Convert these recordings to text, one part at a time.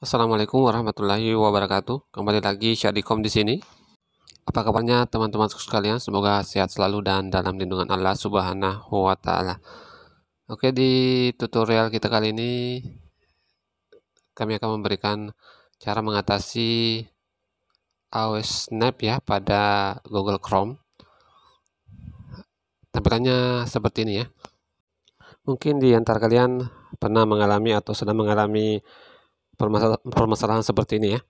Assalamualaikum warahmatullahi wabarakatuh. Kembali lagi Syadikom di sini. Apa kabarnya teman-teman sekalian? Semoga sehat selalu dan dalam lindungan Allah Subhanahu wa taala. Oke, di tutorial kita kali ini kami akan memberikan cara mengatasi AOS Snap ya pada Google Chrome. Tampilannya seperti ini ya. Mungkin di antara kalian pernah mengalami atau sedang mengalami permasalahan seperti ini ya.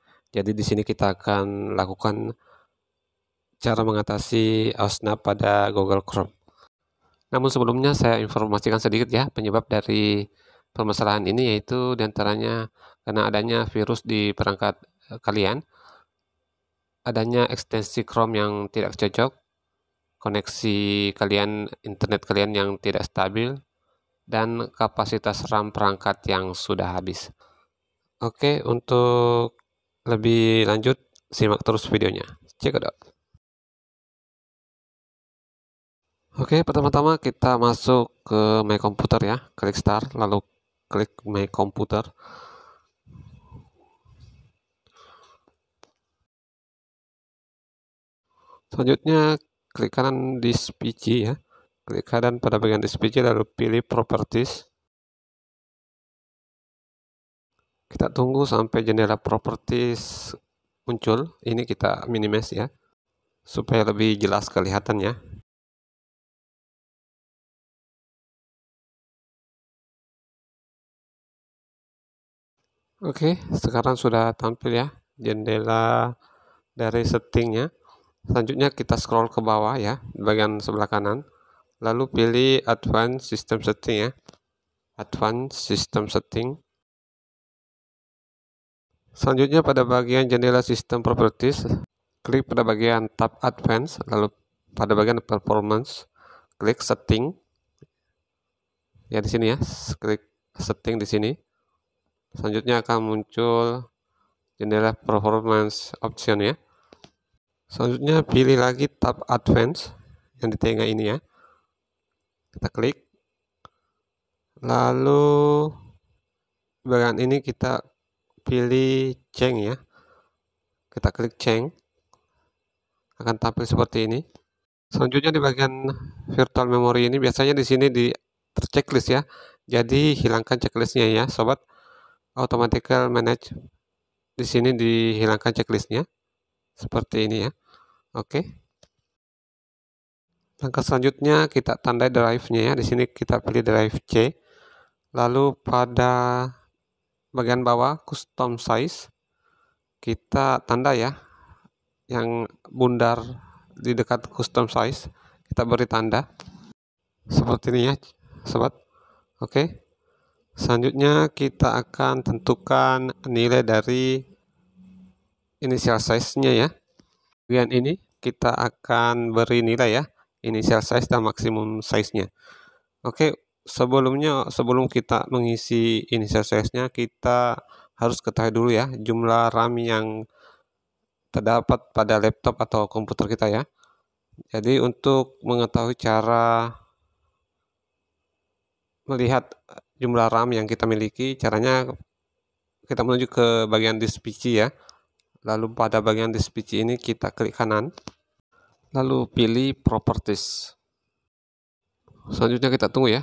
Jadi di sini kita akan lakukan cara mengatasi OSNAP pada Google Chrome. Namun sebelumnya saya informasikan sedikit ya penyebab dari permasalahan ini yaitu diantaranya karena adanya virus di perangkat eh, kalian, adanya ekstensi Chrome yang tidak cocok, koneksi kalian internet kalian yang tidak stabil, dan kapasitas RAM perangkat yang sudah habis. Oke, untuk lebih lanjut simak terus videonya. Check it Oke, pertama-tama kita masuk ke My Computer ya. Klik start, lalu klik My Computer. Selanjutnya klik kanan di PC ya. Klik kanan pada bagian di PC lalu pilih Properties. kita tunggu sampai jendela properties muncul ini kita minimize ya supaya lebih jelas kelihatannya oke sekarang sudah tampil ya jendela dari settingnya selanjutnya kita scroll ke bawah ya di bagian sebelah kanan lalu pilih advanced system setting ya advanced system setting Selanjutnya pada bagian jendela sistem properties, klik pada bagian tab advance, lalu pada bagian performance, klik setting. Ya di sini ya, klik setting di sini. Selanjutnya akan muncul jendela performance option ya. Selanjutnya pilih lagi tab advance yang di tengah ini ya. Kita klik. Lalu bagian ini kita pilih ceng ya. Kita klik ceng Akan tampil seperti ini. Selanjutnya di bagian virtual memory ini biasanya di sini di terchecklist ya. Jadi hilangkan checklistnya ya sobat. Automatical manage di sini dihilangkan checklistnya seperti ini ya oke langkah selanjutnya kita tandai drive nya ya di sini kita pilih drive C lalu pada bagian bawah custom size kita tanda ya yang bundar di dekat custom size kita beri tanda seperti ini ya sobat oke selanjutnya kita akan tentukan nilai dari initial size nya ya bagian ini kita akan beri nilai ya initial size dan maksimum size nya oke sebelumnya sebelum kita mengisi ini size-nya kita harus ketahui dulu ya jumlah RAM yang terdapat pada laptop atau komputer kita ya. Jadi untuk mengetahui cara melihat eh, jumlah RAM yang kita miliki, caranya kita menuju ke bagian disk ya. Lalu pada bagian disk ini kita klik kanan. Lalu pilih properties. Selanjutnya kita tunggu ya.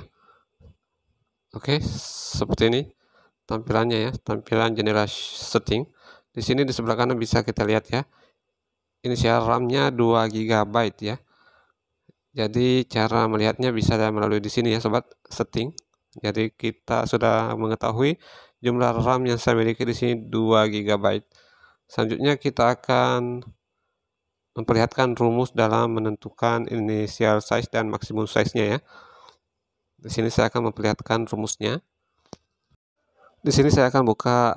Oke, seperti ini tampilannya ya, tampilan jendela setting. Di sini di sebelah kanan bisa kita lihat ya. Inisial RAM-nya 2 GB ya. Jadi cara melihatnya bisa melalui di sini ya sobat setting. Jadi kita sudah mengetahui jumlah RAM yang saya miliki di sini 2 GB. Selanjutnya kita akan memperlihatkan rumus dalam menentukan inisial size dan maksimum size-nya ya. Di sini saya akan memperlihatkan rumusnya. Di sini saya akan buka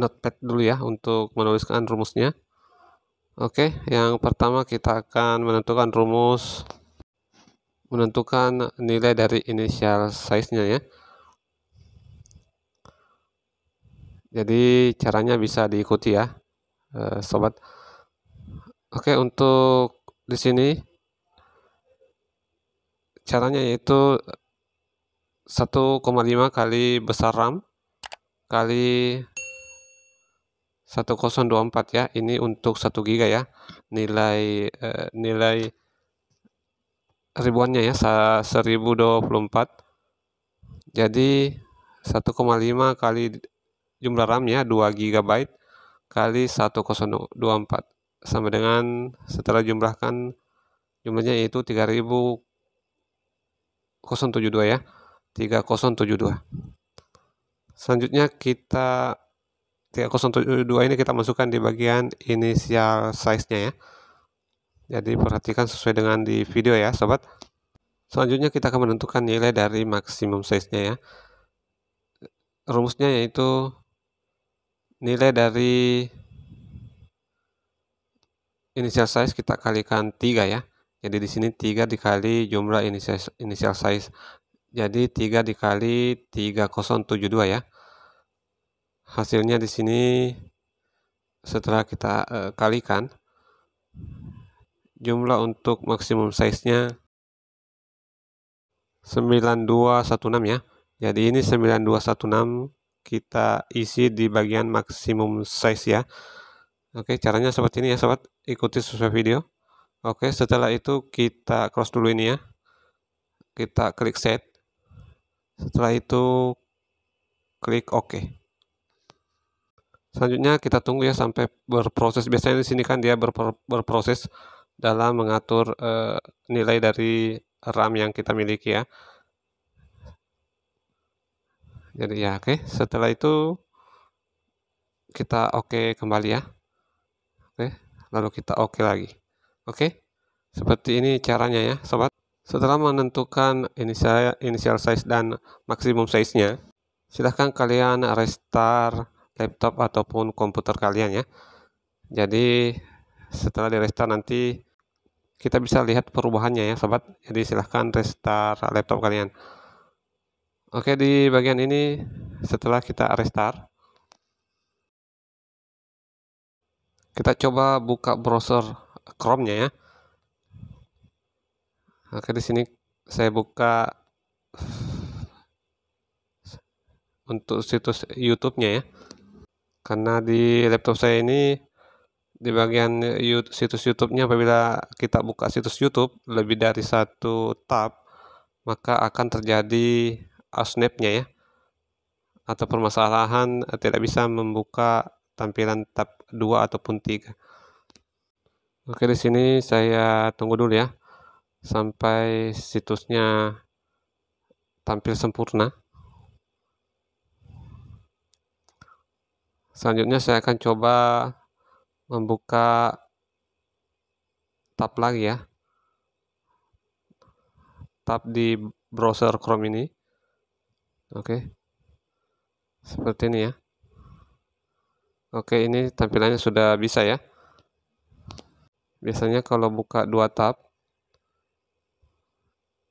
notepad dulu ya untuk menuliskan rumusnya. Oke, yang pertama kita akan menentukan rumus menentukan nilai dari inisial size-nya ya. Jadi caranya bisa diikuti ya, eh, sobat. Oke, untuk di sini Caranya yaitu 1,5 kali besar RAM kali 1024 ya. Ini untuk 1 GB ya. Nilai eh, nilai ribuannya ya 1024. Jadi 1,5 kali jumlah RAM ya 2 GB kali 1024 sama dengan setelah jumlahkan jumlahnya yaitu 3000 3072 ya. 3072. Selanjutnya kita 3072 ini kita masukkan di bagian inisial size-nya ya. Jadi perhatikan sesuai dengan di video ya, sobat. Selanjutnya kita akan menentukan nilai dari maksimum size-nya ya. Rumusnya yaitu nilai dari inisial size kita kalikan 3 ya. Jadi di sini 3 dikali jumlah inisial, inisial size. Jadi 3 dikali 3072 ya. Hasilnya di sini setelah kita uh, kalikan jumlah untuk maksimum size-nya 9216 ya. Jadi ini 9216 kita isi di bagian maksimum size ya. Oke, caranya seperti ini ya sobat, ikuti sesuai video. Oke, setelah itu kita close dulu ini ya. Kita klik set. Setelah itu klik OK. Selanjutnya kita tunggu ya sampai berproses. Biasanya di sini kan dia berproses dalam mengatur uh, nilai dari RAM yang kita miliki ya. Jadi ya oke, okay. setelah itu kita oke okay kembali ya. Oke, okay. lalu kita oke okay lagi. Oke, seperti ini caranya ya sobat. Setelah menentukan initial, size dan maksimum size-nya, silahkan kalian restart laptop ataupun komputer kalian ya. Jadi setelah di restart nanti kita bisa lihat perubahannya ya sobat. Jadi silahkan restart laptop kalian. Oke di bagian ini setelah kita restart, kita coba buka browser Chrome-nya ya. Oke, di sini saya buka untuk situs YouTube-nya ya. Karena di laptop saya ini di bagian situs YouTube-nya apabila kita buka situs YouTube lebih dari satu tab maka akan terjadi snap-nya ya atau permasalahan tidak bisa membuka tampilan tab 2 ataupun 3. Oke, di sini saya tunggu dulu ya sampai situsnya tampil sempurna. Selanjutnya saya akan coba membuka tab lagi ya. Tab di browser Chrome ini. Oke. Seperti ini ya. Oke, ini tampilannya sudah bisa ya biasanya kalau buka dua tab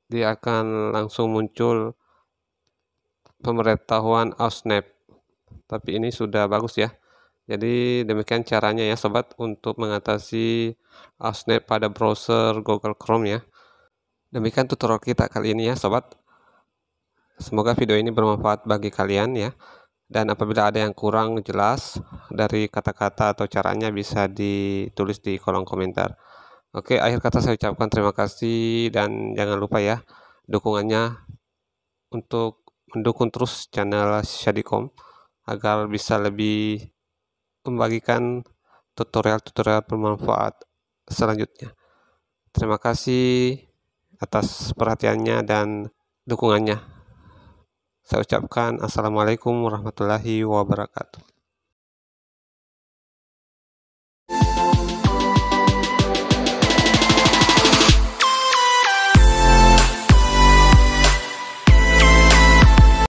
dia akan langsung muncul pemberitahuan snap. tapi ini sudah bagus ya jadi demikian caranya ya sobat untuk mengatasi snap pada browser Google Chrome ya demikian tutorial kita kali ini ya sobat semoga video ini bermanfaat bagi kalian ya dan apabila ada yang kurang jelas dari kata-kata atau caranya bisa ditulis di kolom komentar. Oke, akhir kata saya ucapkan terima kasih dan jangan lupa ya dukungannya untuk mendukung terus channel Shadikom agar bisa lebih membagikan tutorial-tutorial bermanfaat selanjutnya. Terima kasih atas perhatiannya dan dukungannya. Saya ucapkan Assalamualaikum warahmatullahi wabarakatuh.